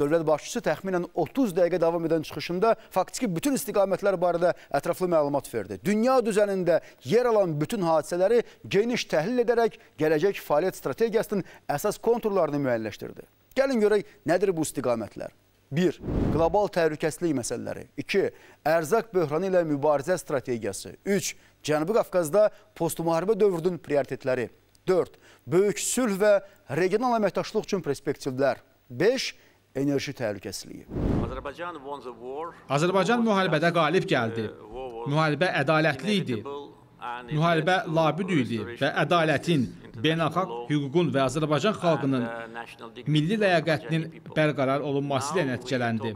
Dövlət başçısı təxminən 30 dəqiqə davam edən çıxışında faktiki bütün istiqamətlər barədə ətraflı məlumat verdi. Dünya düzənində yer alan bütün hadisələri geniş təhlil edərək gələcək fəaliyyət strategiyasının əsas konturlarını müəyyənləşdirdi. Gəlin görək, nədir bu istiqamətlər? 1. Qlobal təhlükəsizlik məsələləri. 2. Ərzaq böhranı ilə mübarizə strategiyası. 3. Cənubi Qafqazda postmuharibə dövrünün prioritetləri. 4. Böyük sülh və regional əməkdaşlıq üçün perspektivlər. 5 enerji təhlükəsizliyi. Azərbaycan müharibədə qalib gəldi. Müharibə ədalətli idi. Müharibə labüd idi və ədalətin, beynəlxalq hüququn və Azərbaycan uh, xalqının milli ləyaqətinin bərqərar olunması ilə nəticələndi.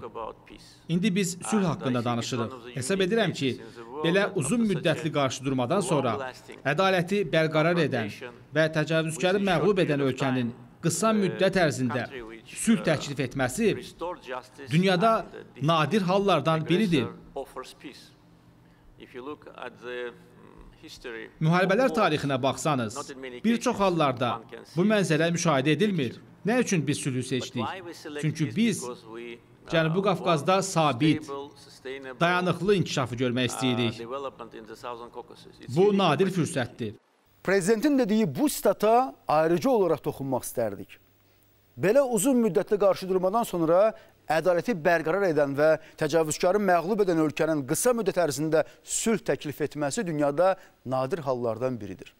İndi biz sülh uh, haqqında danışırıq. Hesab edirəm ki, belə uzun müddətli qarşıdurmadan sonra ədaləti bərqərar edən və təcavüzkarı məğlub edən ölkənin qısa uh, müddət ərzində sülh təklif etməsi dünyada nadir hallardan biridir. Müharibələr tarixinə baxsanız, bir çox hallarda bu mənzərə müşahidə edilmir. Nə üçün biz sülhü seçdik? Çünki biz Cənubi Qafqazda sabit, dayanıqlı inkişafı görmək istəyirik. Bu nadir fürsətdir. Prezidentin dediyi bu stata ayrıca olaraq toxunmaq istərdik. Belə uzun müddətli qarşıdurmadan sonra ədaləti bərqərar edən və təcavüzkarı məğlub edən ölkənin qısa müddət ərzində sülh təklif etməsi dünyada nadir hallardan biridir.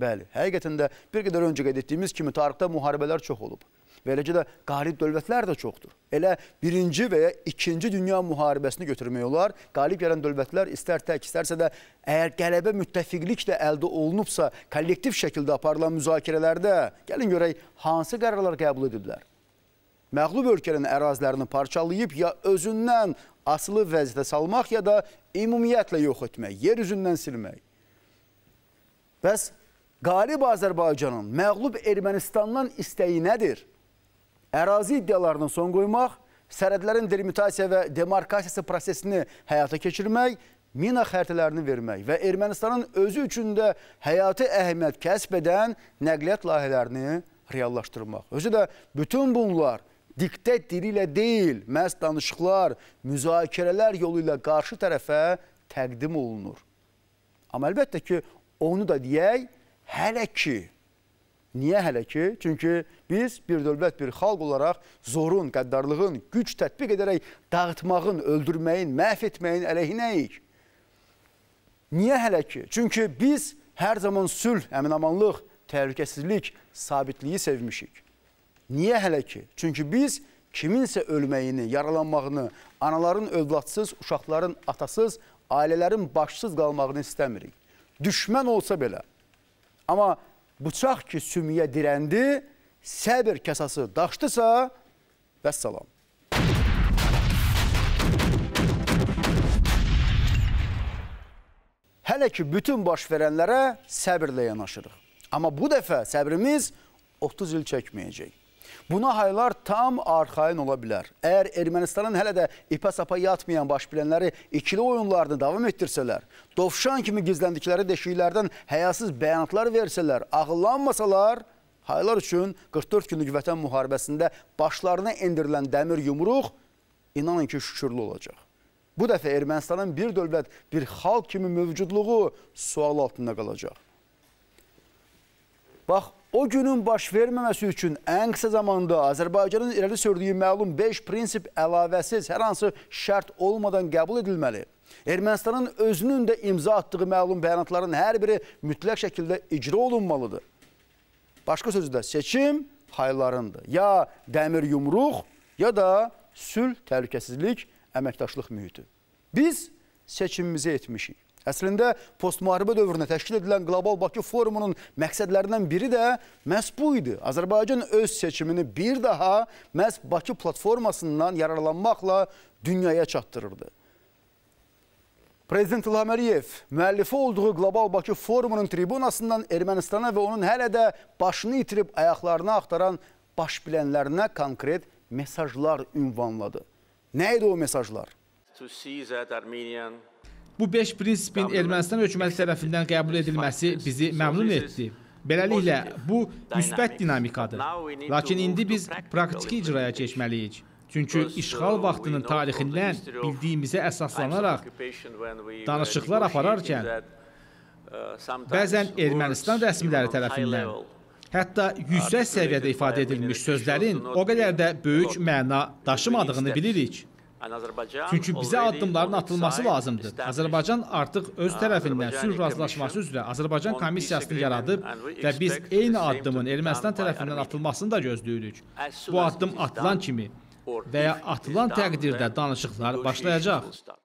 Bəli, həqiqətən də bir qədər öncə qeyd etdiyimiz kimi tarixdə müharibələr çox olub və eləcə də qalib dövlətlər də çoxdur. Elə birinci və ya ikinci dünya müharibəsini götürmək olar. Qalib gələn dövlətlər istər tək, istərsə də əgər qələbə müttəfiqliklə əldə olunubsa, kollektiv şəkildə aparılan müzakirələrdə gəlin görək hansı qərarlar qəbul ediblər? Məğlub ölkənin ərazilərini parçalayıb ya özündən asılı vəziyyətə salmaq ya da ümumiyyətlə yox etmək, yer üzündən silmək. Bəs qalib Azərbaycanın məğlub Ermənistandan istəyi nədir? ərazi iddialarına son qoymaq, sərhədlərin delimitasiya və demarkasiyası prosesini həyata keçirmək, mina xəritələrini vermək və Ermənistanın özü üçün də həyati əhəmiyyət kəsb edən nəqliyyat layihələrini reallaşdırmaq. Özü də bütün bunlar diktət dili ilə deyil, məhz danışıqlar, müzakirələr yolu ilə qarşı tərəfə təqdim olunur. Amma əlbəttə ki, onu da deyək, hələ ki, Niyə hələ ki? Çünki biz bir dövlət, bir xalq olaraq zorun, qəddarlığın, güc tətbiq edərək dağıtmağın, öldürməyin, məhv etməyin əleyhinəyik. Niyə hələ ki? Çünki biz hər zaman sülh, əminamanlıq, təhlükəsizlik, sabitliyi sevmişik. Niyə hələ ki? Çünki biz kiminsə ölməyini, yaralanmağını, anaların övladsız, uşaqların atasız, ailələrin başsız qalmağını istəmirik. Düşmən olsa belə. Amma bıçaq ki sümüyə dirəndi, səbir kəsası daşdısa, vəssalam. Hələ ki, bütün baş verənlərə səbirlə yanaşırıq. Amma bu dəfə səbrimiz 30 il çəkməyəcək. Buna haylar tam arxain ola bilər. Əgər Ermənistanın hələ də ipə-sapa yatmayan başbilənləri ikili oyunlarını davam etdirsələr, dovşan kimi gizləndikləri deşiklərdən həyasız bəyanatlar versələr, ağıllanmasalar, haylar üçün 44 günlük vətən müharibəsində başlarına endirilən dəmir yumruq inanın ki, şükürlü olacaq. Bu dəfə Ermənistanın bir dövlət, bir xalq kimi mövcudluğu sual altında qalacaq. Bax, O günün baş verməməsi üçün ən qısa zamanda Azərbaycanın irəli sürdüyü məlum 5 prinsip əlavəsiz hər hansı şərt olmadan qəbul edilməli. Ermənistanın özünün də imza atdığı məlum bəyanatların hər biri mütləq şəkildə icra olunmalıdır. Başqa sözlə seçim haylarındır. Ya dəmir yumruq, ya da sülh, təhlükəsizlik, əməkdaşlıq mühiti. Biz seçimimizi etmişik. Əslində postmüharibə dövründə təşkil edilən Qlobal Bakı forumunun məqsədlərindən biri də məhz bu idi. Azərbaycan öz seçimini bir daha məhz Bakı platformasından yararlanmaqla dünyaya çatdırırdı. Prezident İlham Əliyev müəllifi olduğu Qlobal Bakı forumunun tribunasından Ermənistana və onun hələ də başını itirib ayaqlarını axtaran baş bilənlərinə konkret mesajlar ünvanladı. Nə idi o mesajlar? To see that Armenian Bu beş prinsipin Ermənistan hökuməti tərəfindən qəbul edilməsi bizi məmnun etdi. Beləliklə, bu müsbət dinamikadır. Lakin indi biz praktiki icraya keçməliyik. Çünki işğal uh, vaxtının tarixindən bildiyimizə əsaslanaraq uh, danışıqlar apararkən uh, bəzən Ermənistan rəsmiləri tərəfindən hətta yüksək səviyyədə ifadə edilmiş sözlərin o qədər də böyük məna daşımadığını bilirik. Çünki bizə addımların atılması lazımdır. Azərbaycan artıq öz uh, tərəfindən sülh razılaşması üzrə Azərbaycan komissiyasını yaradıb və biz eyni addımın Ermənistan tərəfindən atılmasını da gözləyirik. Bu addım atılan kimi və ya atılan təqdirdə danışıqlar başlayacaq.